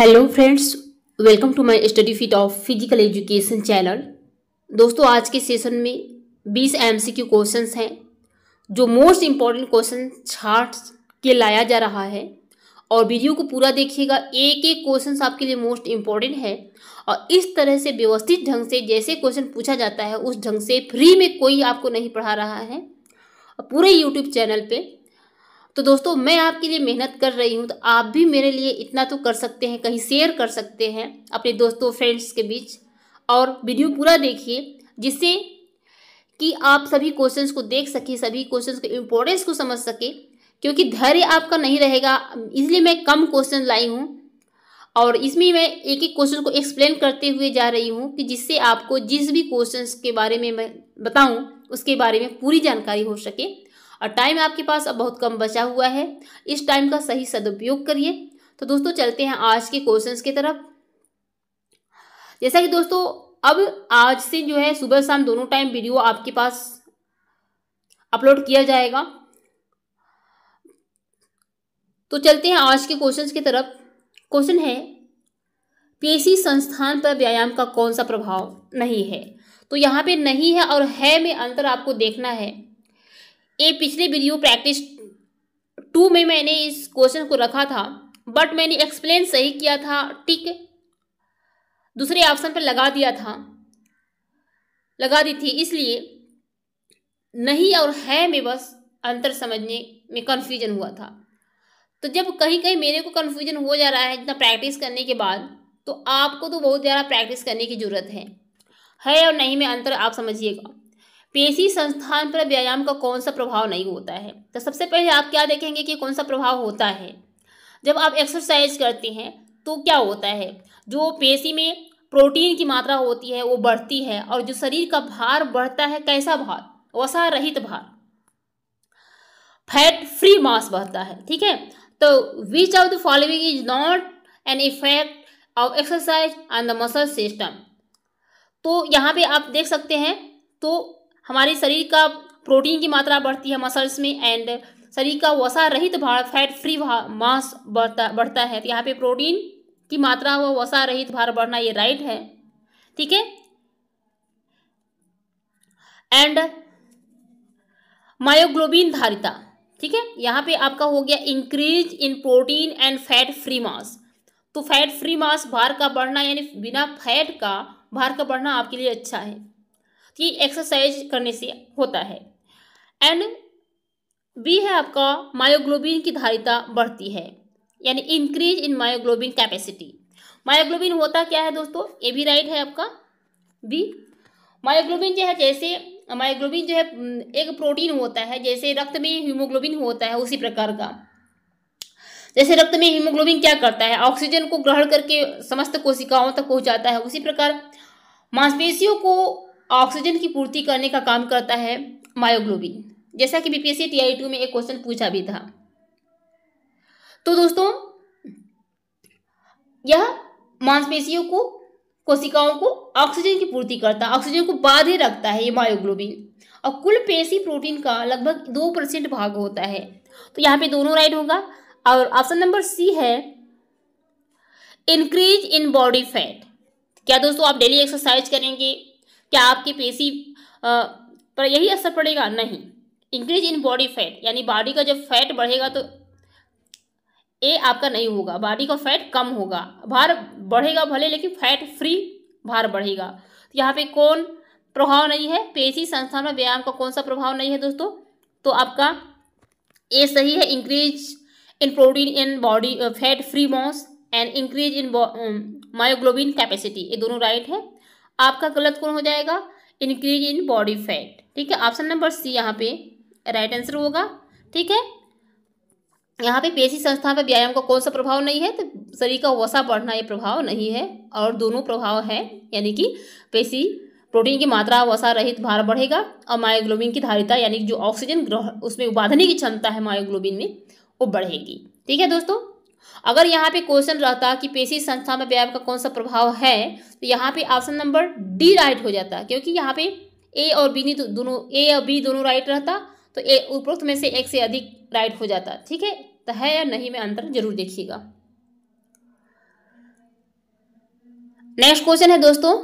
hello friends welcome to my study fit of physical education channel दोस्तों आज के session में 20 एमसीक्यू क्वेश्चंस हैं जो मोस्ट इम्पॉर्टेंट क्वेश्चन छाट के लाया जा रहा है और वीडियो को पूरा देखिएगा एक एक क्वेश्चन आपके लिए मोस्ट इम्पॉर्टेंट है और इस तरह से व्यवस्थित ढंग से जैसे क्वेश्चन पूछा जाता है उस ढंग से फ्री में कोई आपको नहीं पढ़ा रहा है पूरे यूट्यूब चैनल पर तो दोस्तों मैं आपके लिए मेहनत कर रही हूँ तो आप भी मेरे लिए इतना तो कर सकते हैं कहीं शेयर कर सकते हैं अपने दोस्तों फ्रेंड्स के बीच और वीडियो पूरा देखिए जिससे कि आप सभी क्वेश्चंस को देख सकें सभी क्वेश्चंस के इम्पोर्टेंस को समझ सके क्योंकि धैर्य आपका नहीं रहेगा इसलिए मैं कम क्वेश्चन लाई हूँ और इसमें मैं एक एक क्वेश्चन को एक्सप्लेन करते हुए जा रही हूँ कि जिससे आपको जिस भी क्वेश्चन के बारे में मैं बताऊँ उसके बारे में पूरी जानकारी हो सके और टाइम आपके पास अब बहुत कम बचा हुआ है इस टाइम का सही सदुपयोग करिए तो दोस्तों चलते हैं आज के क्वेश्चन की तरफ जैसा कि दोस्तों अब आज से जो है सुबह शाम दोनों टाइम वीडियो आपके पास अपलोड किया जाएगा तो चलते हैं आज के क्वेश्चन की तरफ क्वेश्चन है पेशी संस्थान पर व्यायाम का कौन सा प्रभाव नहीं है तो यहाँ पे नहीं है और है में अंतर आपको देखना है ये पिछले वीडियो प्रैक्टिस टू में मैंने इस क्वेश्चन को रखा था बट मैंने एक्सप्लेन सही किया था ठीक है दूसरे ऑप्शन पर लगा दिया था लगा दी थी इसलिए नहीं और है में बस अंतर समझने में कन्फ्यूजन हुआ था तो जब कहीं कहीं मेरे को कन्फ्यूजन हो जा रहा है जितना प्रैक्टिस करने के बाद तो आपको तो बहुत ज़्यादा प्रैक्टिस करने की ज़रूरत है है और नहीं में अंतर आप समझिएगा पेशी संस्थान पर व्यायाम का कौन सा प्रभाव नहीं होता है तो सबसे पहले आप क्या देखेंगे कि कौन सा प्रभाव होता है जब आप एक्सरसाइज करते हैं तो क्या होता है जो पेशी में प्रोटीन की मात्रा होती है वो बढ़ती है और जो शरीर का भार बढ़ता है कैसा भार वसा रहित भार फैट फ्री मास बढ़ता है ठीक है तो which of the following is not an effect of exercise on the muscle system तो यहाँ पे आप देख सकते हैं तो हमारे शरीर का प्रोटीन की मात्रा बढ़ती है मसल्स में एंड शरीर का वसा रहित भार फैट फ्री मास बढ़ता बढ़ता है तो यहाँ पे प्रोटीन की मात्रा व वसा रहित भार बढ़ना ये राइट है ठीक है एंड मायोग्लोबिन धारिता ठीक है यहाँ पे आपका हो गया increase in protein and fat free mass तो फैट फ्री मास भार का बढ़ना यानी बिना फैट का भार का बढ़ना आपके लिए अच्छा है की एक्सरसाइज करने से होता है एंड बी है आपका मायोग्लोबिन की धारिता बढ़ती है यानी increase in myoglobin capacity myoglobin होता क्या है दोस्तों ये भी राइट है आपका बी मायोग्लोबिन जो है जैसे मायोग्लोबिन जो है एक प्रोटीन होता है जैसे रक्त में हीमोग्लोबिन होता है उसी प्रकार का जैसे रक्त में हीमोग्लोबिन क्या करता है ऑक्सीजन को ग्रहण करके समस्त कोशिकाओं तक पहुंचाता है उसी प्रकार मांसपेशियों को ऑक्सीजन की पूर्ति करने का काम करता है मायोग्लोबिन जैसा कि बीपीएससी टीआई टू में एक क्वेश्चन पूछा भी था तो दोस्तों यह मांसपेशियों को कोशिकाओं को ऑक्सीजन की पूर्ति करता है ऑक्सीजन को बाधे रखता है ये मायोग्लोबिन और कुल पेशी प्रोटीन का लगभग दो परसेंट भाग होता है तो यहाँ पे दोनों राइट होगा और ऑप्शन नंबर सी है इंक्रीज इन बॉडी फैट क्या दोस्तों आप डेली एक्सरसाइज करेंगे क्या आपकी पेशी पर यही असर पड़ेगा नहीं इंक्रीज इन बॉडी फैट यानी बॉडी का जब फैट बढ़ेगा तो ए आपका नहीं होगा बॉडी का फैट कम होगा भार बढ़ेगा भले लेकिन फैट फ्री भार बढ़ेगा तो यहाँ पे कौन प्रभाव नहीं है पेशी संस्थान में व्यायाम का कौन सा प्रभाव नहीं है दोस्तों तो आपका ए सही है increase in protein in body fat free mass and increase in myoglobin capacity ये दोनों राइट है आपका गलत कौन हो जाएगा इंक्रीज इन बॉडी फैट ठीक है ऑप्शन नंबर सी यहाँ पे राइट आंसर होगा ठीक है यहाँ पे पेशी संस्था पर व्यायाम का कौन सा प्रभाव नहीं है तो शरीर का वसा बढ़ना ये प्रभाव नहीं है और दोनों प्रभाव है यानी कि पेशी प्रोटीन की मात्रा वसा रहित भार बढ़ेगा और मायोग्लोबिन की धारिता यानी जो ऑक्सीजन ग्रह उसमें उबाधने की क्षमता है मायोग्लोबिन में वो बढ़ेगी ठीक है दोस्तों अगर यहाँ पे क्वेश्चन रहता कि पेशी संस्था में व्यायाम का कौन सा प्रभाव है तो यहाँ पे ऑप्शन नंबर डी राइट हो जाता क्योंकि यहाँ पे ए और बी दोनों ए और बी दोनों राइट रहता तो ए उपरोक्त में से एक से अधिक राइट हो जाता ठीक है तो है या नहीं में अंतर जरूर देखिएगा नेक्स्ट क्वेश्चन है दोस्तों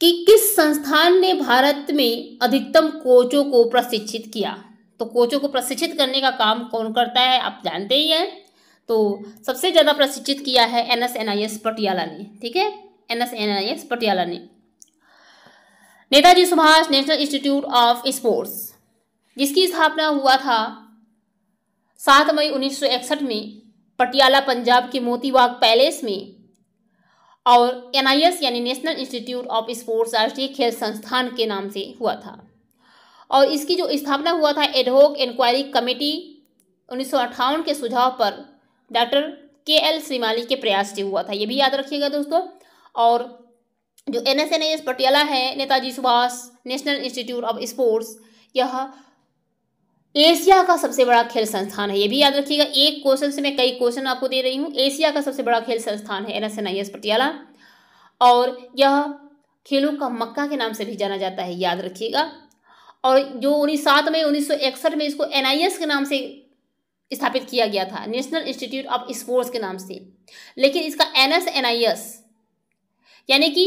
कि किस संस्थान ने भारत में अधिकतम कोचों को प्रशिक्षित किया तो कोचों को प्रशिक्षित करने का काम कौन करता है आप जानते ही हैं तो सबसे ज़्यादा प्रशिक्षित किया है N S N I S Patiala ने ठीक है N S N I S Patiala ने Netaji Subhash national institute of Sports जिसकी स्थापना हुआ था सात मई उन्नीस में पटियाला पंजाब के मोतीबाग पैलेस में और एनआईएस यानी नेशनल इंस्टीट्यूट ऑफ स्पोर्ट्स राष्ट्रीय खेल संस्थान के नाम से हुआ था और इसकी जो स्थापना हुआ था एडहोक इंक्वायरी कमेटी उन्नीस के सुझाव पर डॉक्टर के एल श्रीमाली के प्रयास से हुआ था ये भी याद रखिएगा दोस्तों और जो N S N S Patiala है Netaji Subhash national institute of Sports यह एशिया का सबसे बड़ा खेल संस्थान है ये भी याद रखिएगा एक क्वेश्चन से मैं कई क्वेश्चन आपको दे रही हूँ एशिया का सबसे बड़ा खेल संस्थान है N S N I S Patiala और यह खेलों का मक्का के नाम से भी जाना जाता है याद रखिएगा और जो उन्नीस सात में उन्नीस में इसको एन के नाम से स्थापित किया गया था नेशनल इंस्टीट्यूट ऑफ स्पोर्ट्स के नाम से लेकिन इसका N S N I S यानी कि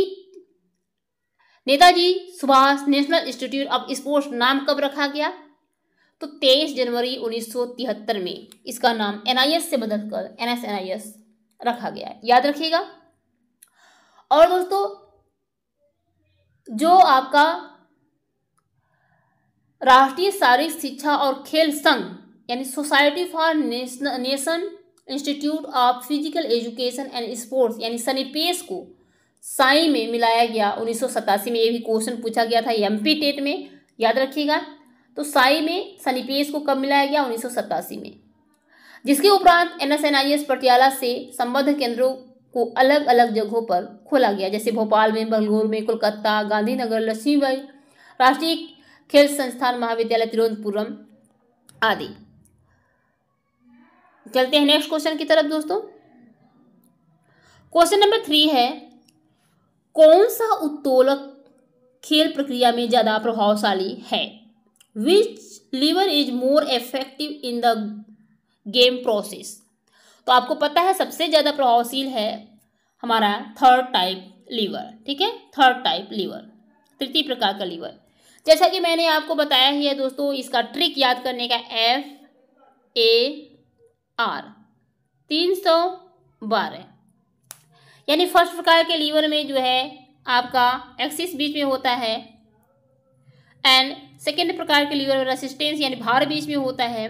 Netaji Subhash national institute of sports नाम कब रखा गया तो 23 जनवरी 1973 में इसका नाम एन आई एस से बदलकर N N S I S रखा गया याद रखिएगा और दोस्तों जो आपका राष्ट्रीय शारीरिक शिक्षा और खेल संघ यानी society for nation institute of physical education and sports यानी सनीपेस को साई में मिलाया गया उन्नीस में ये भी क्वेश्चन पूछा गया था एम टेट में याद रखिएगा तो साई में सनीपेस को कब मिलाया गया उन्नीस में जिसके उपरांत एनएसएनआईएस पटियाला से संबद्ध केंद्रों को अलग अलग जगहों पर खोला गया जैसे भोपाल में बंगलोर में कोलकाता गांधीनगर लक्ष्मीबाई राष्ट्रीय खेल संस्थान महाविद्यालय तिरुवनंतपुरम आदि चलते हैं नेक्स्ट क्वेश्चन की तरफ दोस्तों क्वेश्चन नंबर थ्री है कौन सा उत्तोलक खेल प्रक्रिया में ज़्यादा प्रभावशाली है which lever is more effective in the game process तो आपको पता है सबसे ज़्यादा प्रभावशील है हमारा थर्ड टाइप लीवर ठीक है थर्ड टाइप लीवर तृतीय प्रकार का लीवर जैसा कि मैंने आपको बताया ही है दोस्तों इसका ट्रिक याद करने का एफ ए आर तीन सौ बारह यानी फर्स्ट प्रकार के लीवर में जो है आपका एक्सिस बीच में होता है एंड सेकेंड प्रकार के लीवर में रेसिस्टेंस यानी भार बीच में होता है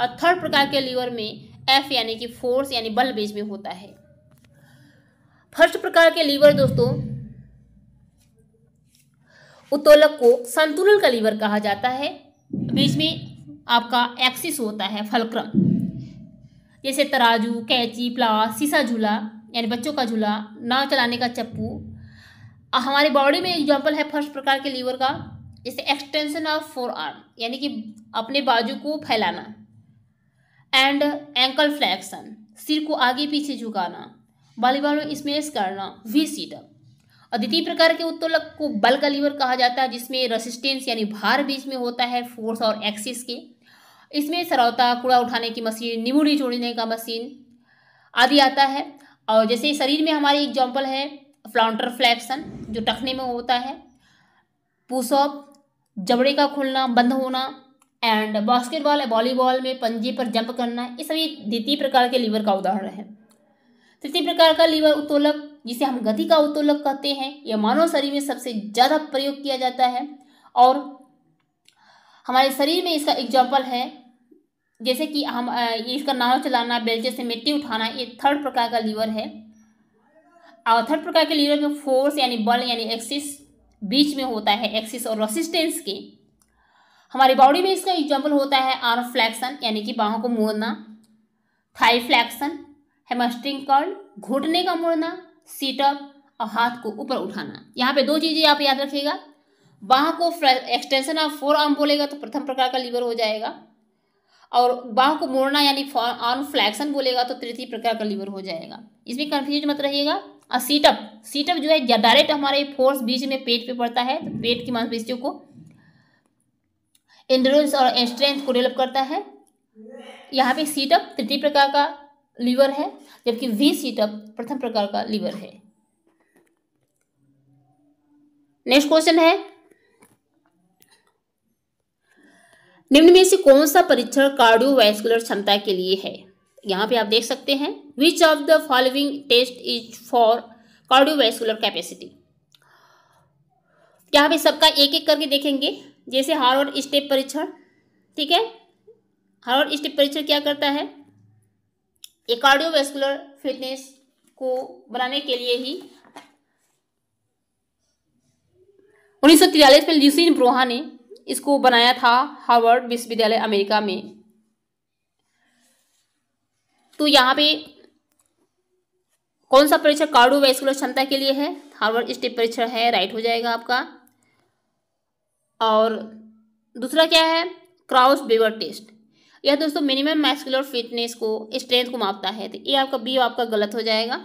और थर्ड प्रकार के लीवर में एफ यानी कि फोर्स यानी बल बीच में होता है फर्स्ट प्रकार के लीवर दोस्तों उत्तोलक को संतुलन का लीवर कहा जाता है बीच में आपका एक्सिस होता है फलक्रम जैसे तराजू कैची प्लास सीसा झूला यानी बच्चों का झूला नाव चलाने का चप्पू हमारे बॉडी में एग्जाम्पल है फर्स्ट प्रकार के लीवर का जैसे एक्सटेंशन ऑफ फोर आर्म यानी कि अपने बाजू को फैलाना एंड एंकल फ्लैक्शन सिर को आगे पीछे झुकाना वॉलीबॉल में स्मेश करना वी सीटअप और द्वितीय प्रकार के उत्तोलक को बल का लीवर कहा जाता है जिसमें रेसिस्टेंस यानी भार बीच में होता है फोर्स और एक्सिस के इसमें सरावता कूड़ा उठाने की मशीन निमूली जोड़ने का मशीन आदि आता है और जैसे शरीर में हमारी एग्जाम्पल है फ्लाउंटर फ्लैक्सन जो टखने में होता है पुशअप जबड़े का खुलना बंद होना एंड बास्केटबॉल या वॉलीबॉल में पंजे पर जंप करना ये सभी द्वितीय प्रकार के लीवर का उदाहरण है तृतीय तो प्रकार का लीवर उत्तोलक जिसे हम गति का उत्तोलक कहते हैं यह मानव शरीर में सबसे ज़्यादा प्रयोग किया जाता है और हमारे शरीर में इसका एग्जाम्पल है जैसे कि हम इसका नाव चलाना बेल्चे से मिट्टी उठाना ये थर्ड प्रकार का लीवर है और थर्ड प्रकार के लीवर में फोर्स यानी बल यानी एक्सिस बीच में होता है एक्सिस और रेसिस्टेंस के हमारी बॉडी में इसका एग्जाम्पल होता है आर्म फ्लैक्सन यानी कि बाहों को मोड़ना थाई फ्लैक्सन हेमस्ट्रिंग कर्ल घुटने का मुड़ना सीटअप और हाथ को ऊपर उठाना यहाँ पे दो चीज़ें आप याद रखिएगा बाह को एक्सटेंशन ऑफ फोर आर्म बोलेगा तो प्रथम प्रकार का लीवर हो जाएगा और बाह को मोड़ना यानी आर्म फ्लैक्शन बोलेगा तो तृतीय प्रकार का लीवर हो जाएगा इसमें कन्फ्यूज मत रहिएगा और सीटअप सीटअप जो है डायरेक्ट हमारे फोर्स बीच में पेट पे पड़ता है तो पेट की मांसपेशियों को इंडोरेंस और स्ट्रेंथ को डेवलप करता है यहाँ पे सीटअप तृतीय प्रकार का लीवर है जबकि वी सीटअप प्रथम प्रकार का लीवर है नेक्स्ट क्वेश्चन है निम्न में से कौन सा परीक्षण कार्डियोवैस्कुलर क्षमता के लिए है यहां पे आप देख सकते हैं which of the following test is for cardiovascular capacity यहां पे सबका एक एक करके देखेंगे जैसे हार्वर्ड स्टेप परीक्षण ठीक है हार्वर्ड स्टेप परीक्षण क्या करता है ये कार्डियोवेस्कुलर फिटनेस को बनाने के लिए ही उन्नीस में ल्यूसिन ब्रोहा ने इसको बनाया था हार्वर्ड विश्वविद्यालय अमेरिका में तो यहाँ पे कौन सा परीक्षा कार्डोवैस्कुलर क्षमता के लिए है हार्वर्ड स्टेप परीक्षा है राइट हो जाएगा आपका और दूसरा क्या है क्राउस बेवर टेस्ट यह दोस्तों मिनिमम मैस्कुलर फिटनेस को स्ट्रेंथ को मापता है तो ये आपका बी आपका गलत हो जाएगा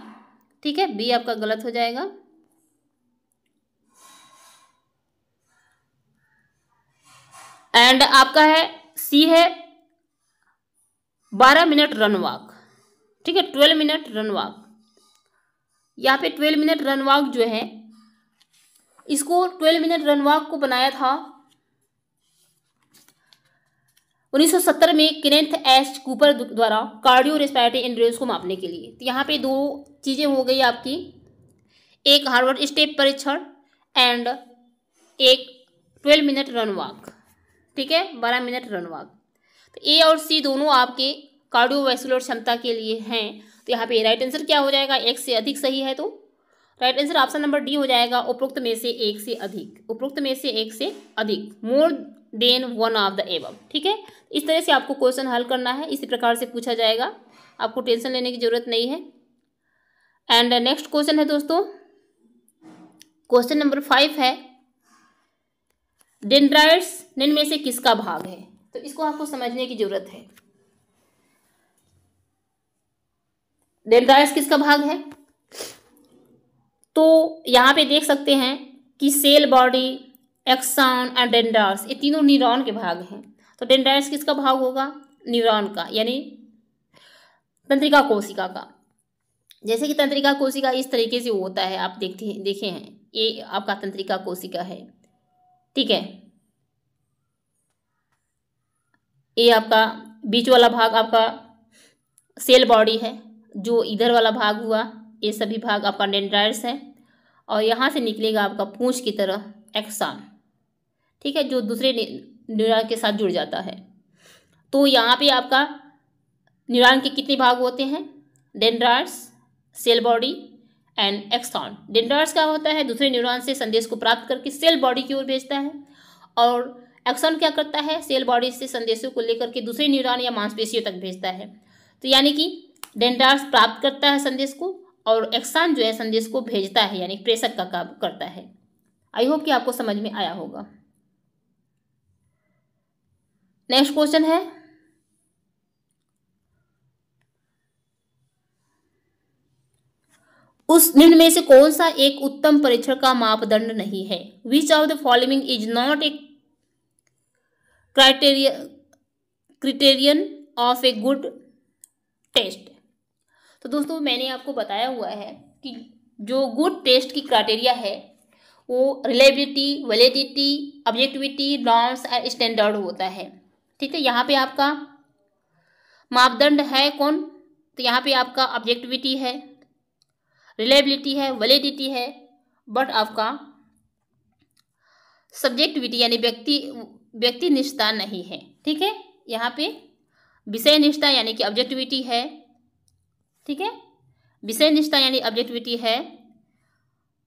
ठीक है बी आपका गलत हो जाएगा एंड आपका है सी है बारह मिनट रन वॉक ठीक है ट्वेल्व मिनट रन वॉक यहाँ पे ट्वेल्व मिनट रन वॉक जो है इसको ट्वेल्व मिनट रन वॉक को बनाया था 1970 में किनेथ एस कूपर द्वारा कार्डियो रेस्पायरेटरी इंड्रेस को मापने के लिए तो यहाँ पे दो चीज़ें हो गई आपकी एक हार्वर्ड स्टेप परीक्षण एंड एक ट्वेल्व मिनट रन वॉक ठीक है बारह मिनट रन वॉक तो ए और सी दोनों आपके वैसुलर क्षमता के लिए हैं तो यहाँ पे राइट आंसर क्या हो जाएगा एक से अधिक सही है तो right answer option number D हो जाएगा उपरोक्त में से एक से अधिक उपरोक्त में से एक से अधिक more than one of the above ठीक है इस तरह से आपको क्वेश्चन हल करना है इसी प्रकार से पूछा जाएगा आपको टेंशन लेने की जरूरत नहीं है एंड नेक्स्ट क्वेश्चन है दोस्तों क्वेश्चन नंबर फाइव है डेंड्राइड्स में से किसका भाग है तो इसको आपको समझने की जरूरत है डेंड्राइड्स किसका भाग है तो यहां पे देख सकते हैं कि cell body axon and dendrites ये तीनों न्यूरॉन के भाग हैं तो डेंडार्स किसका भाग होगा न्यूरॉन का यानी तंत्रिका कोशिका का जैसे कि तंत्रिका कोशिका इस तरीके से होता है आप देखते देखे हैं ये आपका तंत्रिका कोशिका है ठीक है ये आपका बीच वाला भाग आपका सेल बॉडी है जो इधर वाला भाग हुआ ये सभी भाग आपका डेंडायर्स है और यहाँ से निकलेगा आपका पूंछ की तरह एक्सॉन ठीक है जो दूसरे न्यूरॉन के साथ जुड़ जाता है तो यहाँ पे आपका न्यूरॉन के कितने भाग होते हैं dendrites cell body and axon dendrites क्या होता है दूसरे न्यूरॉन से संदेश को प्राप्त करके सेल बॉडी की ओर भेजता है और एक्सॉन क्या करता है सेल बॉडी से संदेशों को लेकर के दूसरे न्यूरॉन या मांसपेशियों तक भेजता है तो यानी कि डेंड्रार्स प्राप्त करता है संदेश को और एक्सॉन जो है संदेश को भेजता है यानी प्रेषक का काम करता है आई होप कि आपको समझ में आया होगा नेक्स्ट क्वेश्चन है उस निम्न में से कौन सा एक उत्तम परीक्षण का मापदंड नहीं है which of the following is not a criteria criterion of a good test तो दोस्तों मैंने आपको बताया हुआ है कि जो गुड टेस्ट की क्राइटेरिया है वो reliability validity objectivity norms and standard होता है ठीक है यहाँ पे आपका मापदंड है कौन तो यहाँ पे आपका ऑब्जेक्टिविटी है रिलेबिलिटी है वैलिडिटी है बट आपका सब्जेक्टिविटी यानी व्यक्ति व्यक्ति निष्ठा नहीं है ठीक है यहाँ पे विषय निष्ठा यानी कि ऑब्जेक्टिविटी है ठीक है विषय निष्ठा यानी ऑब्जेक्टिविटी है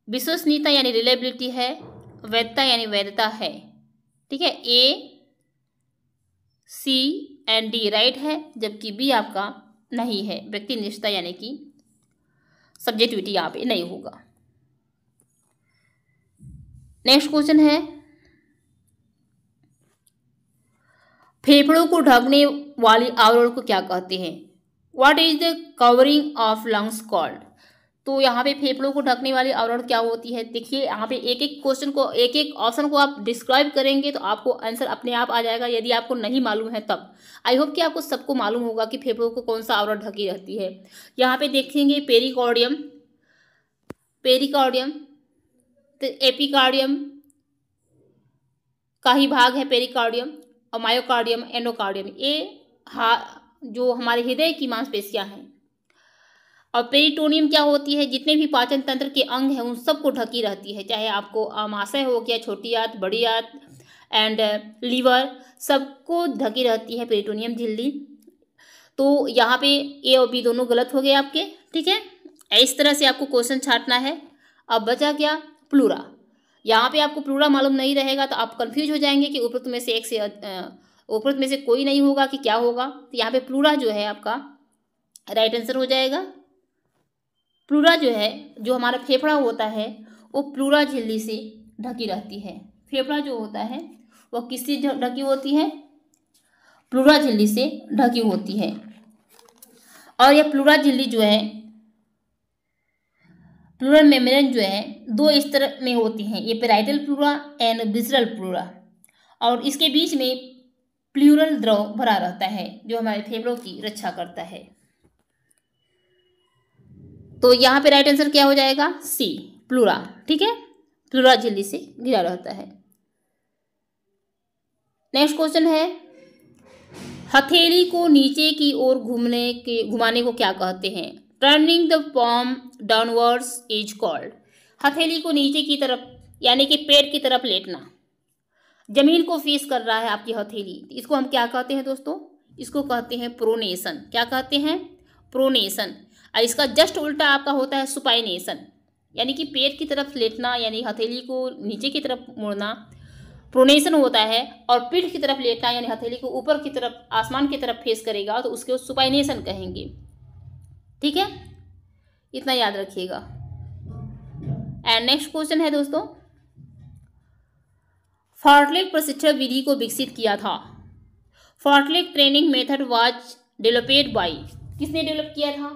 विश्वसनीयता यानी रिलेबिलिटी है वैधता यानी वैधता है ठीक है A C and D right है जबकि बी आपका नहीं है व्यक्ति निष्ठा यानी कि सब्जेक्टिविटी यहाँ पे नहीं होगा नेक्स्ट क्वेश्चन है फेफड़ों को ढकने वाली आवरण को क्या कहते हैं what is the covering of lungs called तो यहाँ पे फेफड़ों को ढकने वाली आवरण क्या होती है देखिए यहाँ पे एक एक क्वेश्चन को एक एक ऑप्शन को आप डिस्क्राइब करेंगे तो आपको आंसर अपने आप आ जाएगा यदि आपको नहीं मालूम है तब आई होप कि आपको सबको मालूम होगा कि फेफड़ों को कौन सा आवरण ढकी रहती है यहाँ पे देखेंगे पेरिकॉर्डियम पेरिकॉर्डियम तो एपिकार्डियम का ही भाग है पेरिकार्डियम और मायोकार्डियम एनोकार्डियम ये हा जो हमारे हृदय की मांसपेशियाँ हैं और पेरिटोनियम क्या होती है जितने भी पाचन तंत्र के अंग हैं उन सबको ढकी रहती है चाहे आपको आमाशय हो गया छोटी आत बड़ी आत एंड लीवर सबको ढकी रहती है पेरिटोनियम झिल्ली तो यहाँ पे ए और बी दोनों गलत हो गए आपके ठीक है इस तरह से आपको क्वेश्चन छाटना है अब बचा क्या प्लूरा यहाँ पे आपको प्लूरा मालूम नहीं रहेगा तो आप कंफ्यूज हो जाएंगे कि उपरोक्त में से एक से उपरोक्त uh, में से कोई नहीं होगा कि क्या होगा तो यहाँ पे प्लूरा जो है आपका राइट आंसर हो जाएगा प्लूरा जो है जो हमारा फेफड़ा होता है वो प्लूरा झिल्ली से ढकी रहती है फेफड़ा जो होता है वो किससे ढकी होती है प्लूरा झिल्ली से ढकी होती है और यह प्लूरा झिल्ली जो है प्लूरल मेम्ब्रेन जो है दो स्तर में होती हैं ये parietal pleura and visceral pleura और इसके बीच में प्लूरल द्रव भरा रहता है जो हमारे फेफड़ों की रक्षा करता है तो यहाँ पे राइट आंसर क्या हो जाएगा सी प्लूरा ठीक है प्लूरा झिल्ली से घिरा रहता है नेक्स्ट क्वेश्चन है हथेली को नीचे की ओर घूमने के घुमाने को क्या कहते हैं turning the palm downwards is called हथेली को नीचे की तरफ यानी कि पेट की तरफ लेटना जमीन को फेस कर रहा है आपकी हथेली इसको हम क्या कहते हैं दोस्तों इसको कहते हैं प्रोनेशन क्या कहते हैं प्रोनेशन और इसका जस्ट उल्टा आपका होता है सुपाइनेशन यानी कि पेट की तरफ लेटना यानी हथेली को नीचे की तरफ मोड़ना प्रोनेशन होता है और पीठ की तरफ लेटना यानी हथेली को ऊपर की तरफ आसमान की तरफ फेस करेगा तो उसके सुपाइनेशन कहेंगे ठीक है इतना याद रखिएगा एंड नेक्स्ट क्वेश्चन है दोस्तों फॉर्टलेक प्रशिक्षण विधि को विकसित किया था fartlek training method was developed by किसने डेवलप किया था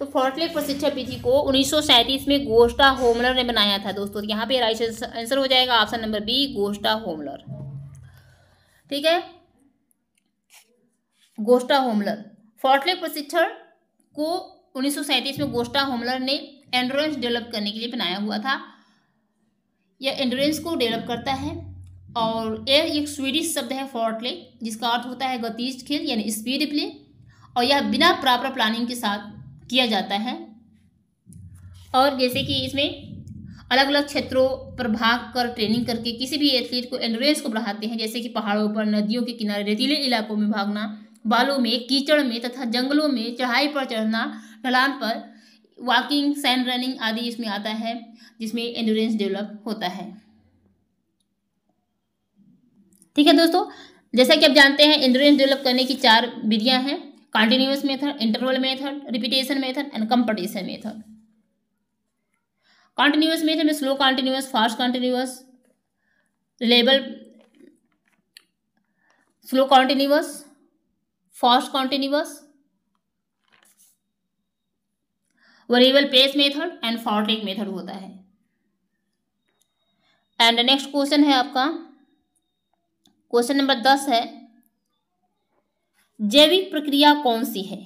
तो फोर्टलेक प्रशिक्षण विधि को उन्नीस में गोस्टा होमलर ने बनाया था दोस्तों तो यहाँ पे राइट आंसर हो जाएगा option number B Gosta Holmer ठीक है गोष्टा होमलर फोर्टलेक प्रशिक्षण को उन्नीस में गोस्टा होमलर ने एंड्योरेंस डेवलप करने के लिए बनाया हुआ था यह एंड्रोस को डेवलप करता है और यह एक स्वीडिश शब्द है फोर्टले जिसका अर्थ होता है गतिज खेल यानी स्पीड प्ले और यह बिना प्रॉपर प्लानिंग के साथ किया जाता है और जैसे कि इसमें अलग अलग क्षेत्रों पर भाग कर ट्रेनिंग करके किसी भी एथलीट को एंडोरेंस को बढ़ाते हैं जैसे कि पहाड़ों पर नदियों के किनारे रेतीले इलाकों में भागना बालों में कीचड़ में तथा जंगलों में चढ़ाई पर चढ़ना ढलान पर वॉकिंग सैंड रनिंग आदि इसमें आता है जिसमें एंडोरेंस डेवलप होता है ठीक है दोस्तों जैसा कि आप जानते हैं एंड्योरेंस डेवलप करने की चार विधियां हैं continuous method interval method repetition method and competition method continuous method में slow continuous fast continuous reliable slow continuous fast continuous variable pace method and fartlek method होता है एंड नेक्स्ट क्वेश्चन है आपका क्वेश्चन नंबर दस है जैविक प्रक्रिया कौन सी है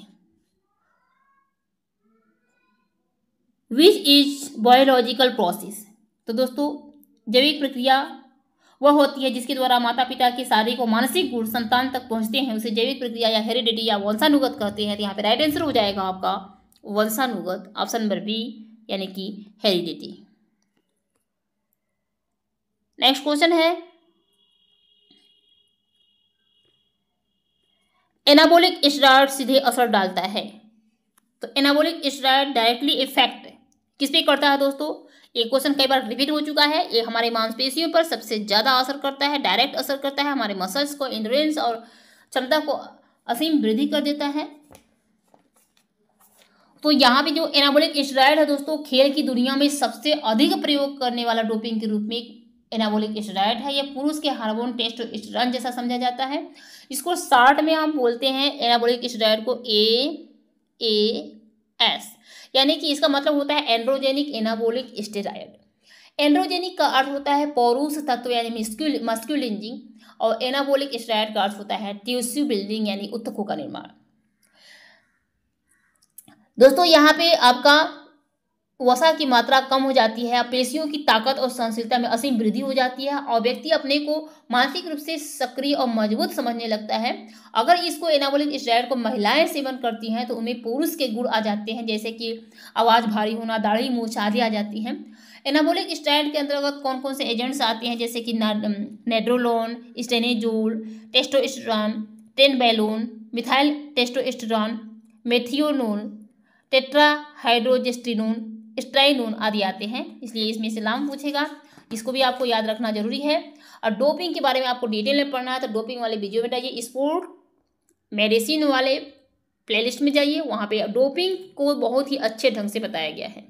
विच इज बायोलॉजिकल प्रोसेस तो दोस्तों जैविक प्रक्रिया वह होती है जिसके द्वारा माता पिता के शारीरिक और मानसिक गुण संतान तक पहुंचते हैं उसे जैविक प्रक्रिया या हेरिडिटी या वंशानुगत कहते हैं तो यहाँ पे राइट आंसर हो जाएगा आपका वंशानुगत ऑप्शन नंबर बी यानी कि हेरिडिटी नेक्स्ट क्वेश्चन है एनाबोलिक स्टेरॉयड सीधे असर डालता है तो एनाबोलिक स्टेरॉयड डायरेक्टली इफेक्ट किस पे करता है दोस्तों ये क्वेश्चन कई बार रिपीट हो चुका है ये हमारे मांसपेशियों पर सबसे ज़्यादा असर करता है डायरेक्ट असर करता है हमारे मसल्स को इंड्रेंस और क्षमता को असीम वृद्धि कर देता है तो यहाँ पे जो एनाबोलिक स्टेरॉयड है दोस्तों खेल की दुनिया में सबसे अधिक प्रयोग करने वाला डोपिंग के रूप में एनाबोलिक स्टेरॉयड है यह पुरुष के हार्मोन टेस्टोस्टेरोन जैसा समझा जाता है इसको शार्ट में हम बोलते हैं एनाबोलिक स्टेरॉयड को ए ए एस यानी कि इसका मतलब होता है एंड्रोजेनिक एनाबोलिक स्टेरॉयड एंड्रोजेनिक का अर्थ होता है पौरुष तत्व यानी मस्क्यूलिंजिंग और एनाबोलिक स्टेरॉयड का अर्थ होता है ट्यूस्यू बिल्डिंग यानी उत्तकों का निर्माण दोस्तों यहाँ पे आपका वसा की मात्रा कम हो जाती है पेशियों की ताकत और सहनशीलता में असीम वृद्धि हो जाती है और व्यक्ति अपने को मानसिक रूप से सक्रिय और मजबूत समझने लगता है अगर इसको एनाबोलिक स्टेरॉयड को महिलाएं सेवन करती हैं तो उनमें पुरुष के गुण आ जाते हैं जैसे कि आवाज़ भारी होना दाढ़ी मूछ आदि आ जाती हैं एनाबोलिक स्टेरॉयड के अंतर्गत कौन कौन से एजेंट्स आते हैं जैसे कि nandrolone stanozolol testosterone trenbolone methyl testosterone methenolone tetrahydrogestrinone स्ट्राइनोन आदि आते हैं इसलिए इसमें से लाम पूछेगा इसको भी आपको याद रखना जरूरी है और डोपिंग के बारे में आपको डिटेल में पढ़ना है तो डोपिंग वाले वीडियो में जाइए स्पोर्ट मेडिसिन वाले प्लेलिस्ट में जाइए वहाँ पे डोपिंग को बहुत ही अच्छे ढंग से बताया गया है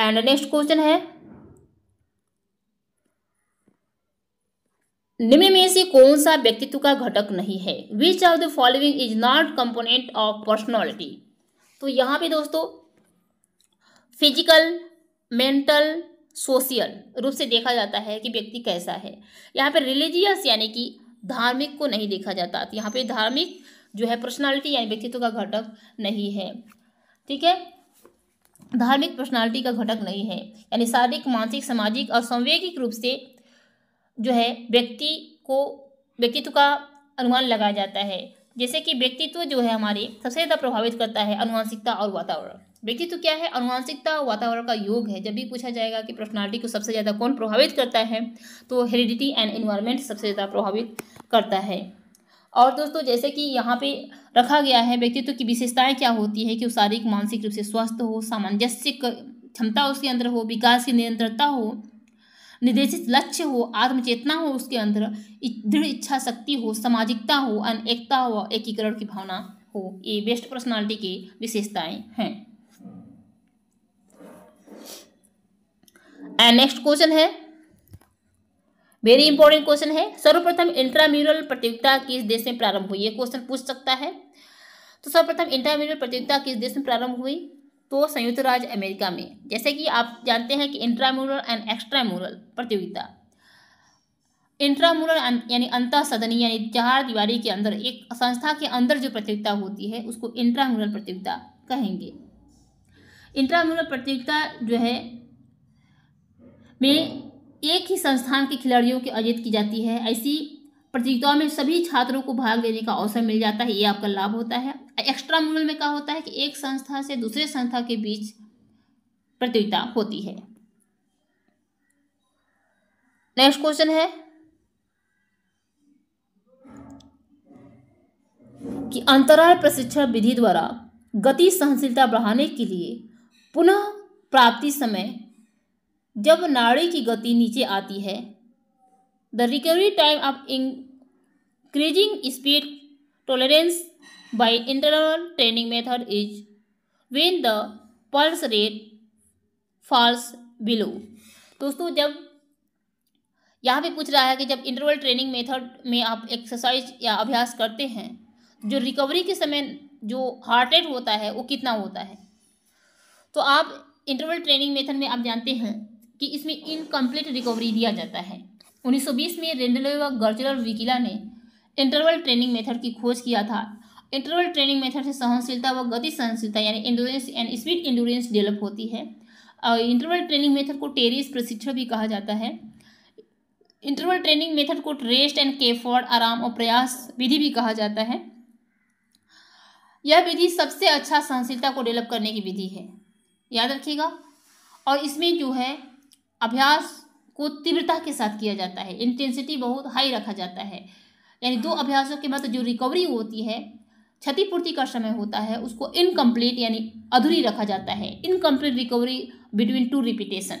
एंड नेक्स्ट क्वेश्चन है निम्न में से कौन सा व्यक्तित्व का घटक नहीं है which of the following is not component of personality तो यहाँ पे दोस्तों फिजिकल मेंटल सोशल रूप से देखा जाता है कि व्यक्ति कैसा है यहाँ पे रिलीजियस यानी कि धार्मिक को नहीं देखा जाता तो यहाँ पे धार्मिक जो है पर्सनालिटी यानी व्यक्तित्व का घटक नहीं है ठीक है धार्मिक पर्सनालिटी का घटक नहीं है यानी शारीरिक मानसिक सामाजिक और संवेगिक रूप से जो है व्यक्ति को व्यक्तित्व का अनुमान लगाया जाता है जैसे कि व्यक्तित्व जो है हमारे सबसे ज़्यादा प्रभावित करता है अनुवांशिकता और वातावरण व्यक्तित्व क्या है अनुवांशिकता और वातावरण का योग है जब भी पूछा जाएगा कि पर्सनालिटी को सबसे ज़्यादा कौन प्रभावित करता है तो हेरिडिटी एंड इन्वायरमेंट सबसे ज़्यादा प्रभावित करता है और दोस्तों जैसे कि यहाँ पे रखा गया है व्यक्तित्व की विशेषताएं क्या होती है कि वो शारीरिक मानसिक रूप से स्वस्थ हो सामंजस्य क्षमता उसके अंदर हो विकास की निरंतरता हो निर्देशित लक्ष्य हो आत्मचेतना हो उसके अंदर दृढ़ इच्छा शक्ति हो सामाजिकता हो अन एकता हो एकीकरण की भावना हो ये बेस्ट पर्सनालिटी की विशेषताएं हैं एंड नेक्स्ट क्वेश्चन है वेरी इंपॉर्टेंट क्वेश्चन है सर्वप्रथम इंट्राम्यूरल प्रतियोगिता किस देश में प्रारंभ हुई ये क्वेश्चन पूछ सकता है तो सर्वप्रथम इंट्राम्यूरल प्रतियोगिता किस देश में प्रारंभ हुई तो संयुक्त राज्य अमेरिका में जैसे कि आप जानते हैं कि इंट्रामूरल एंड एक्स्ट्रामूरल प्रतियोगिता इंट्रामूरल अं, यानी अंत सदनी यानी चार दीवारी के अंदर एक संस्था के अंदर जो प्रतियोगिता होती है उसको इंट्रामूरल प्रतियोगिता कहेंगे इंट्रामूरल प्रतियोगिता जो है में एक ही संस्थान के खिलाड़ियों के आयोजित की जाती है ऐसी प्रतियोगिताओं में सभी छात्रों को भाग लेने का अवसर मिल जाता है ये आपका लाभ होता है एक्स्ट्रा मॉडल में क्या होता है कि एक संस्था से दूसरे संस्था के बीच प्रतियोगिता होती है नेक्स्ट क्वेश्चन है कि अंतराल प्रशिक्षण विधि द्वारा गति सहनशीलता बढ़ाने के लिए पुनः प्राप्ति समय जब नाड़ी की गति नीचे आती है the recovery time of increasing speed tolerance by interval training method is when the pulse rate falls below दोस्तों जब यहाँ पे पूछ रहा है कि जब इंटरवल ट्रेनिंग मेथड में आप एक्सरसाइज या अभ्यास करते हैं जो रिकवरी के समय जो हार्ट रेट होता है वो कितना होता है तो आप इंटरवल ट्रेनिंग मेथड में आप जानते हैं कि इसमें इनकम्प्लीट रिकवरी दिया जाता है 1920 में रेंडलेवा गर्जर विकिला ने इंटरवल ट्रेनिंग मेथड की खोज किया था इंटरवल ट्रेनिंग मेथड से सहनशीलता व गति सहनशीलता यानी endurance and speed endurance develop होती है और इंटरवल ट्रेनिंग मेथड को टेरिस प्रशिक्षण भी कहा जाता है इंटरवल ट्रेनिंग मेथड को रेस्ट एंड केफॉर्ड आराम और प्रयास विधि भी कहा जाता है यह विधि सबसे अच्छा सहनशीलता को डेवलप करने की विधि है याद रखिएगा और इसमें जो है अभ्यास को तीव्रता के साथ किया जाता है इंटेंसिटी बहुत हाई रखा जाता है यानी दो अभ्यासों के बाद जो रिकवरी होती है क्षतिपूर्ति का समय होता है उसको इनकम्प्लीट यानी अधूरी रखा जाता है incomplete recovery between two repetition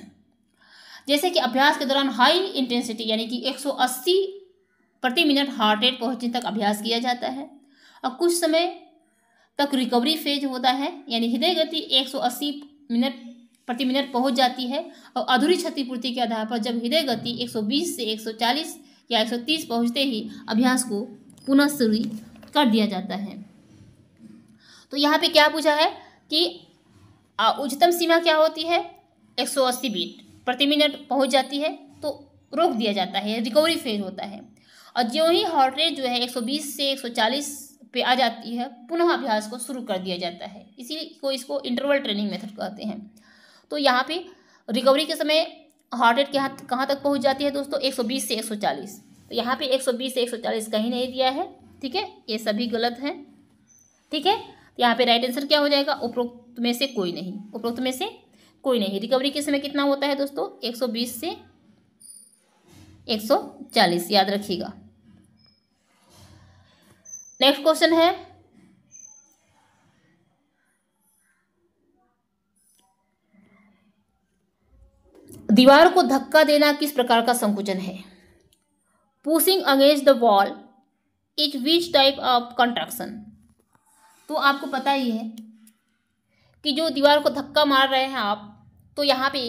जैसे कि अभ्यास के दौरान हाई इंटेंसिटी यानी कि 180 प्रति मिनट हार्ट रेट पहुंचने तक अभ्यास किया जाता है और कुछ समय तक रिकवरी फेज होता है यानी हृदय गति 180 मिनट प्रति मिनट पहुंच जाती है और अधूरी क्षतिपूर्ति के आधार पर जब हृदय गति 120 से 140 या 130 पहुंचते ही अभ्यास को पुनः शुरू कर दिया जाता है तो यहाँ पे क्या पूछा है कि उच्चतम सीमा क्या होती है 180 बीट प्रति मिनट पहुँच जाती है तो रोक दिया जाता है रिकवरी फेज होता है और जो ही हार्ट रेट जो है 120 से 140 पे आ जाती है पुनः अभ्यास को शुरू कर दिया जाता है इसी को इसको इंटरवल ट्रेनिंग मेथड कहते हैं तो यहाँ पर रिकवरी के समय हार्ट रेट कहाँ कहाँ तक पहुँच जाती है दोस्तों 120 से 140 तो यहाँ पे 120 से 140 कहीं नहीं दिया है ठीक है ये सभी गलत हैं ठीक है तो यहाँ पे राइट आंसर क्या हो जाएगा उपरोक्त में से कोई नहीं उपरोक्त में से कोई नहीं रिकवरी के समय कितना होता है दोस्तों 120 से 140 याद रखिएगा नेक्स्ट क्वेश्चन है दीवार को धक्का देना किस प्रकार का संकुचन है pushing against the wall is which type of contraction तो आपको पता ही है कि जो दीवार को धक्का मार रहे हैं आप तो यहाँ पे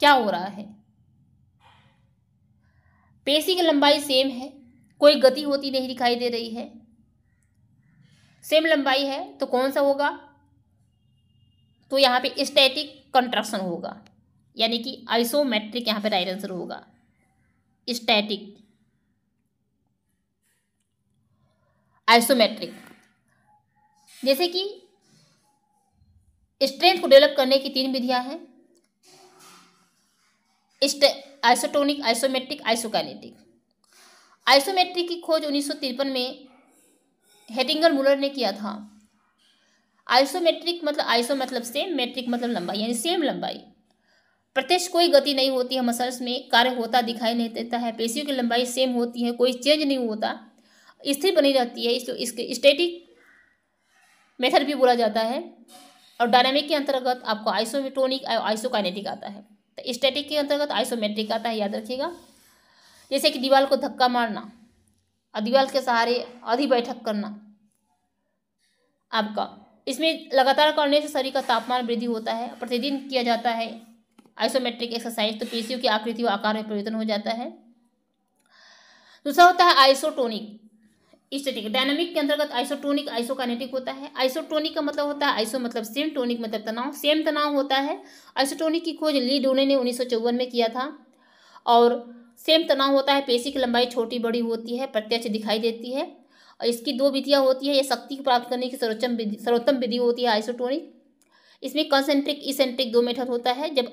क्या हो रहा है पेशी की लंबाई सेम है कोई गति होती नहीं दिखाई दे रही है सेम लंबाई है तो कौन सा होगा तो यहाँ पे स्टैटिक कंट्रक्शन होगा यानी कि आइसोमेट्रिक यहाँ पे राइट आंसर होगा स्टैटिक आइसोमेट्रिक जैसे कि स्ट्रेंथ को डेवलप करने की तीन विधियां हैं आइसोटोनिक आइसोमेट्रिक आइसोकाइनेटिक आइसोमेट्रिक की खोज उन्नीस में हेटिंगर मुलर ने किया था आइसोमेट्रिक मतलब आइसो मतलब सेम मेट्रिक मतलब लंबाई यानी सेम लंबाई प्रत्यक्ष कोई गति नहीं होती है मसल्स में कार्य होता दिखाई नहीं देता है पेशियों की लंबाई सेम होती है कोई चेंज नहीं होता स्थिर बनी रहती है इसलिए इसके स्टेटिक मेथड भी बोला जाता है और डायनेमिक के अंतर्गत आपको आइसोमेट्रोनिक और आइसोकाइनेटिक आता है तो स्टैटिक के अंतर्गत आइसोमेट्रिक आता है याद रखिएगा जैसे कि दीवार को धक्का मारना और दीवार के सहारे आधी बैठक करना आपका इसमें लगातार करने से शरीर का तापमान वृद्धि होता है प्रतिदिन किया जाता है आइसोमेट्रिक एक्सरसाइज तो पेशियों की आकृति व आकार में परिवर्तन हो जाता है दूसरा होता है आइसोटोनिक स्टेटिक डायनामिक के अंतर्गत आइसोटोनिक आइसोकाइनेटिक होता है आइसोटोनिक का मतलब होता है आइसो मतलब सेम टोनिक मतलब तनाव सेम तनाव होता है आइसोटोनिक की खोज ली डोने ने उन्नीस में किया था और सेम तनाव होता है पेशी की लंबाई छोटी बड़ी होती है प्रत्यक्ष दिखाई देती है और इसकी दो विधियाँ होती है यह शक्ति प्राप्त करने की सर्वोच्चम विधि सर्वोत्तम विधि होती है आइसोटोनिक इसमें कंसेंट्रिक इसेंट्रिक दो मेथड होता है जब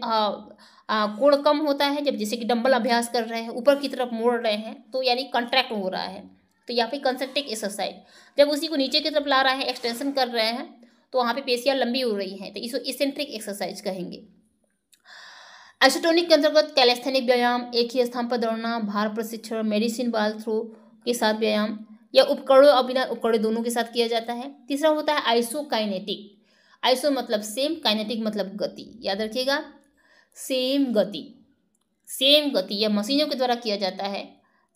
कोण कम होता है जब जैसे कि डंबल अभ्यास कर रहे हैं ऊपर की तरफ मोड़ रहे हैं तो यानी कंट्रैक्ट हो रहा है तो या फिर कंसेप्टिक एक्सरसाइज जब उसी को नीचे की तरफ ला रहा है एक्सटेंशन कर रहे हैं तो वहाँ पे पेशियाँ लंबी हो रही हैं तो इसको इसेंट्रिक एक्सरसाइज कहेंगे एसोटोनिक के अंतर्गत कैलेस्थेनिक व्यायाम एक ही स्थान पर दौड़ना भार प्रशिक्षण मेडिसिन बाल थ्रो के साथ व्यायाम या उपकरणों और बिना उपकरणों दोनों के साथ किया जाता है तीसरा होता है आइसोकाइनेटिक आइसो मतलब सेम काइनेटिक मतलब गति याद रखिएगा सेम गति सेम गति या मशीनों के द्वारा किया जाता है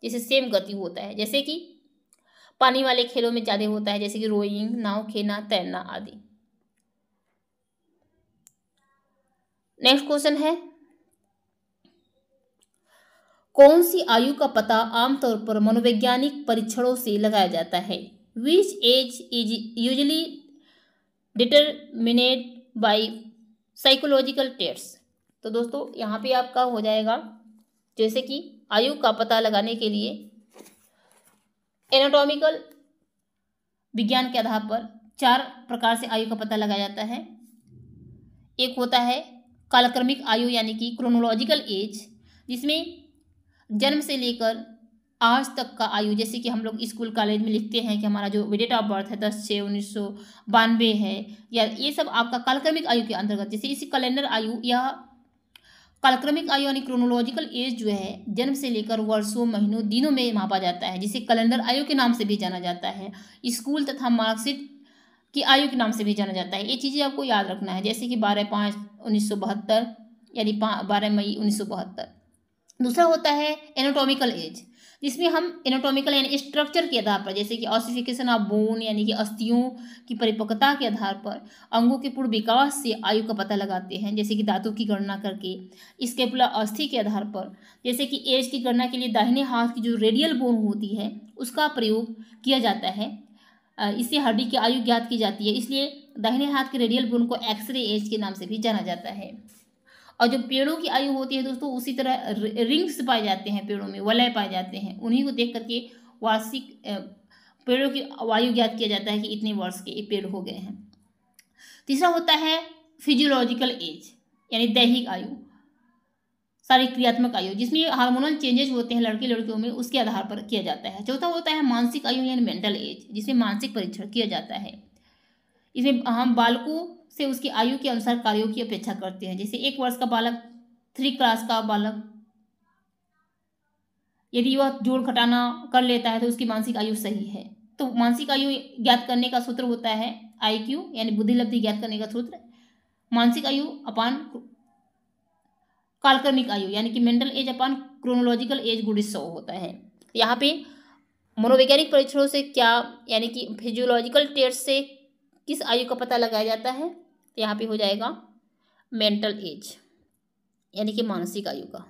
जैसे सेम गति होता है जैसे कि पानी वाले खेलों में ज़्यादा होता है जैसे कि रोइंग नाव खेलना तैरना आदि नेक्स्ट क्वेश्चन है कौन सी आयु का पता आमतौर पर मनोवैज्ञानिक परीक्षणों से लगाया जाता है which age is usually determinate by psychological test तो दोस्तों यहाँ पे आपका हो जाएगा जैसे कि आयु का पता लगाने के लिए एनाटॉमिकल विज्ञान के आधार पर चार प्रकार से आयु का पता लगाया जाता है एक होता है कालक्रमिक आयु यानी कि क्रोनोलॉजिकल एज जिसमें जन्म से लेकर आज तक का आयु जैसे कि हम लोग स्कूल कॉलेज में लिखते हैं कि हमारा जो डेट ऑफ बर्थ है दस छः उन्नीस सौ बानवे है या ये सब आपका कालक्रमिक आयु के अंतर्गत जैसे इसी कैलेंडर आयु यह कालक्रमिक आयु यानी क्रोनोलॉजिकल एज जो है जन्म से लेकर वर्षों महीनों दिनों में मापा जाता है जिसे कैलेंडर आयु के नाम से भी जाना जाता है स्कूल तथा मार्कशीट की आयु के नाम से भी जाना जाता है ये चीज़ें आपको याद रखना है जैसे कि बारह पाँच उन्नीस सौ बहत्तर यानी बारह मई उन्नीस सौ बहत्तर दूसरा होता है एनाटॉमिकल एज जिसमें हम एनाटॉमिकल यानी स्ट्रक्चर के आधार पर जैसे कि ऑसिफिकेशन ऑफ बोन यानी कि अस्थियों की परिपक्वता के आधार पर अंगों के पूर्ण विकास से आयु का पता लगाते हैं जैसे कि दांतों की गणना करके इसके पुला अस्थि के आधार पर जैसे कि एज की गणना के लिए दाहिने हाथ की जो रेडियल बोन होती है उसका प्रयोग किया जाता है इससे हड्डी की आयु ज्ञात की जाती है इसलिए दाहिने हाथ के रेडियल बोन को एक्सरे एज के नाम से भी जाना जाता है और जो पेड़ों की आयु होती है दोस्तों उसी तरह रिंग्स पाए जाते हैं पेड़ों में वलय पाए जाते हैं उन्हीं को देख करके वार्षिक पेड़ों की आयु ज्ञात किया जाता है कि इतने वर्ष के पेड़ हो गए हैं तीसरा होता है फिजियोलॉजिकल एज यानी दैहिक आयु सारी क्रियात्मक आयु जिसमें हार्मोनल चेंजेस होते हैं लड़के लड़कियों में उसके आधार पर किया जाता है चौथा होता है मानसिक आयु यानी मेंटल एज जिसमें मानसिक परीक्षण किया जाता है इसमें हम बालकों से उसकी आयु के अनुसार कार्यों की अपेक्षा करते हैं जैसे एक वर्ष का बालक थ्री क्लास का बालक यदि वह जोड़ घटाना कर लेता है तो उसकी मानसिक आयु सही है तो मानसिक आयु ज्ञात करने का सूत्र होता है आई क्यू यानी बुद्धि लब्धि ज्ञात करने का सूत्र मानसिक आयु अपान कालक्रमिक आयु यानी कि मेंटल एज अपान क्रोनोलॉजिकल एज गुड़ी सौ होता है यहाँ पे मनोवैज्ञानिक परीक्षणों से क्या यानी कि फिजियोलॉजिकल टेस्ट से किस आयु का पता लगाया जाता है तो यहाँ पे हो जाएगा मेंटल एज यानी कि मानसिक आयु का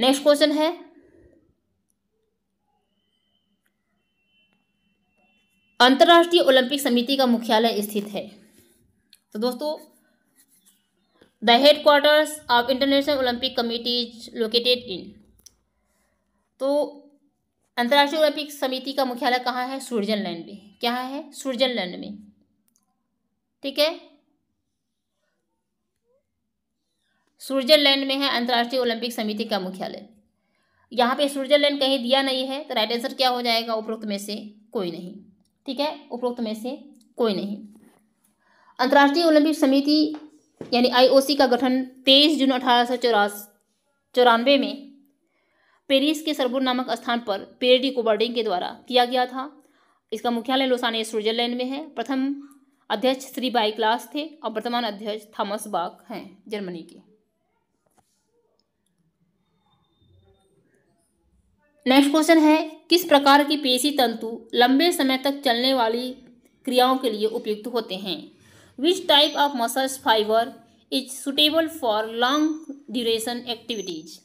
नेक्स्ट क्वेश्चन है अंतर्राष्ट्रीय ओलंपिक समिति का मुख्यालय स्थित है तो दोस्तों the headquarters of International Olympic Committee is located in तो अंतर्राष्ट्रीय ओलंपिक समिति का मुख्यालय कहाँ है स्विट्जरलैंड में क्या है स्विट्जरलैंड में ठीक है स्विट्जरलैंड में है अंतर्राष्ट्रीय ओलंपिक समिति का मुख्यालय यहाँ पे स्विट्जरलैंड कहीं दिया नहीं है तो राइट आंसर क्या हो जाएगा उपरोक्त में से कोई नहीं ठीक है उपरोक्त में से कोई नहीं अंतर्राष्ट्रीय ओलंपिक समिति यानी आईओसी का गठन 23 जून अठारह चौरानवे में पेरिस के सरबुर नामक स्थान पर पेरेडी कोबर्डिंग के द्वारा किया गया था इसका मुख्यालय लोसाने स्विट्जरलैंड में है प्रथम अध्यक्ष श्री बाइक्लास थे और वर्तमान अध्यक्ष थॉमस बाक हैं जर्मनी के नेक्स्ट क्वेश्चन है किस प्रकार की पेशी तंतु लंबे समय तक चलने वाली क्रियाओं के लिए उपयुक्त होते हैं which type of muscles fiber is suitable for long duration activities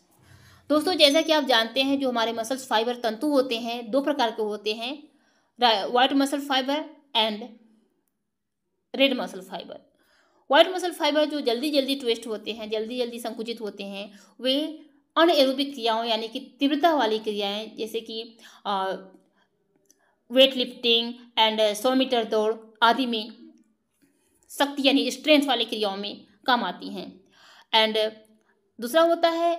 दोस्तों जैसा कि आप जानते हैं जो हमारे मसल्स फाइबर तंतु होते हैं दो प्रकार के होते हैं white muscle fiber and red muscle fiber white muscle fiber जो जल्दी जल्दी ट्वेस्ट होते हैं जल्दी जल्दी संकुचित होते हैं वे अन एरोबिक क्रियाओं यानी कि तीव्रता वाली क्रियाएं जैसे कि वेट लिफ्टिंग एंड सौ मीटर दौड़ आदि में शक्ति यानी स्ट्रेंथ वाली क्रियाओं में काम आती हैं एंड दूसरा होता है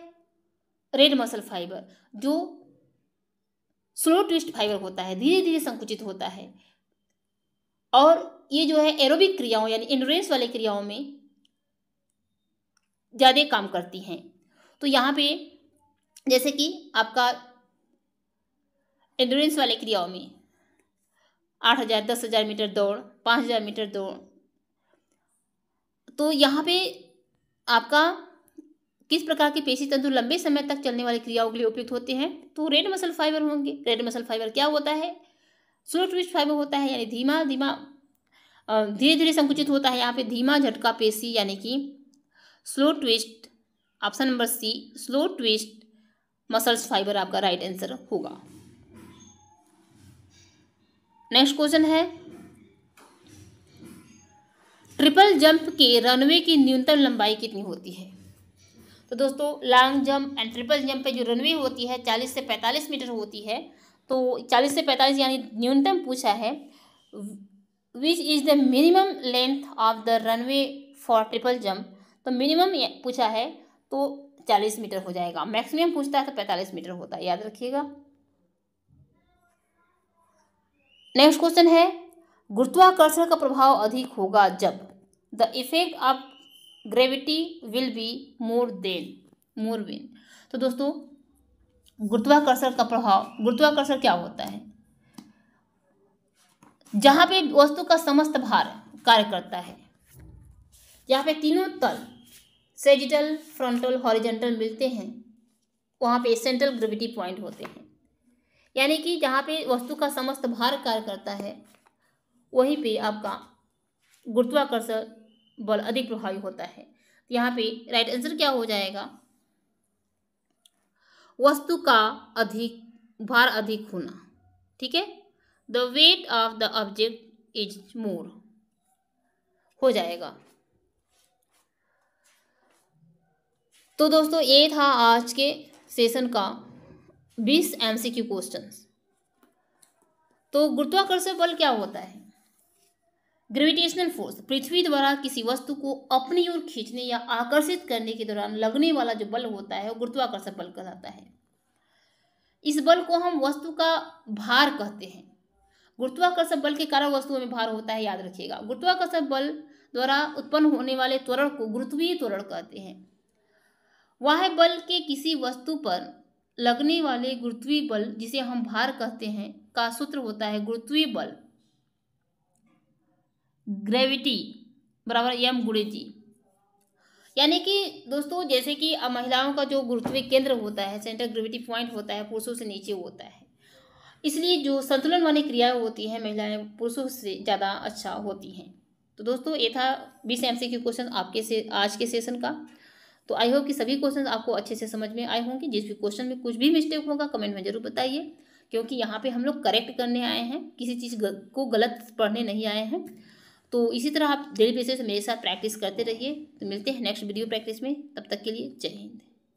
रेड मसल फाइबर जो स्लो ट्विस्ट फाइबर होता है धीरे धीरे संकुचित होता है और ये जो है एरोबिक क्रियाओं यानी इंडोरेंस वाले क्रियाओं में ज़्यादा काम करती हैं तो यहाँ पे जैसे कि आपका इंडोरेंस वाले क्रियाओं में आठ हज़ार दस हज़ार मीटर दौड़ पाँच हज़ार मीटर दौड़ तो यहाँ पे आपका किस प्रकार के पेशी तंत्र लंबे समय तक चलने वाली क्रियाओं के लिए उपयुक्त होते हैं तो रेड मसल फाइबर होंगे रेड मसल फाइबर क्या होता है स्लो ट्विस्ट फाइबर होता है यानी धीमा धीमा धीरे धीरे संकुचित होता है यहाँ पे धीमा झटका पेशी यानी कि slow twist option number C slow twist muscles fiber आपका राइट आंसर होगा नेक्स्ट क्वेश्चन है ट्रिपल जंप के रनवे की न्यूनतम लंबाई कितनी होती है तो दोस्तों long jump and triple jump पे जो रनवे होती है चालीस से पैंतालीस मीटर होती है तो चालीस से पैंतालीस यानी न्यूनतम पूछा है which is the minimum length of the runway for triple jump तो मिनिमम पूछा है तो चालीस मीटर हो जाएगा मैक्सिमम पूछता है तो पैंतालीस मीटर होता है याद रखिएगा नेक्स्ट क्वेश्चन है गुरुत्वाकर्षण का प्रभाव अधिक होगा जब the effect of gravity will be more than more विन तो दोस्तों गुरुत्वाकर्षण का प्रभाव गुरुत्वाकर्षण क्या होता है जहाँ पे वस्तु का समस्त भार कार्य करता है जहाँ पे तीनों तल सेजिटल फ्रंटल हॉरिजेंटल मिलते हैं वहाँ पे सेंट्रल ग्रेविटी पॉइंट होते हैं यानी कि जहाँ पे वस्तु का समस्त भार कार्य करता है वहीं पे आपका गुरुत्वाकर्षण बल अधिक प्रभावी होता है यहाँ पे राइट आंसर क्या हो जाएगा वस्तु का अधिक भार अधिक होना ठीक है the weight of the object is more हो जाएगा तो दोस्तों ये था आज के सेशन का बीस एमसीक्यू क्वेश्चंस तो गुरुत्वाकर्षण बल क्या होता है ग्रेविटेशनल फोर्स पृथ्वी द्वारा किसी वस्तु को अपनी ओर खींचने या आकर्षित करने के दौरान लगने वाला जो बल होता है वो गुरुत्वाकर्षण बल कहलाता है इस बल को हम वस्तु का भार कहते हैं गुरुत्वाकर्षण बल के कारण वस्तुओं में भार होता है याद रखिएगा गुरुत्वाकर्षण बल द्वारा उत्पन्न होने वाले त्वरण को गुरुत्वीय त्वरण कहते हैं वह बल के किसी वस्तु पर लगने वाले गुरुत्वीय बल जिसे हम भार कहते हैं का सूत्र होता है गुरुत्वीय बल ग्रेविटी बराबर यम गुड़े जी यानी कि दोस्तों जैसे कि महिलाओं का जो गुरुत्व केंद्र होता है सेंटर ग्रेविटी पॉइंट होता है पुरुषों से नीचे होता है इसलिए जो संतुलन वाली क्रिया होती हैं महिलाएं पुरुषों से ज़्यादा अच्छा होती हैं तो दोस्तों ये था बीस एम क्वेश्चन आपके से आज के सेशन का तो आई होप कि सभी क्वेश्चन आपको अच्छे से समझ में आए होंगे जिस भी क्वेश्चन में कुछ भी मिस्टेक होगा कमेंट में जरूर बताइए क्योंकि यहाँ पे हम लोग करेक्ट करने आए हैं किसी चीज़ को गलत पढ़ने नहीं आए हैं तो इसी तरह आप डेली बेसिस मेरे साथ प्रैक्टिस करते रहिए तो मिलते हैं नेक्स्ट वीडियो प्रैक्टिस में तब तक के लिए जय हिंद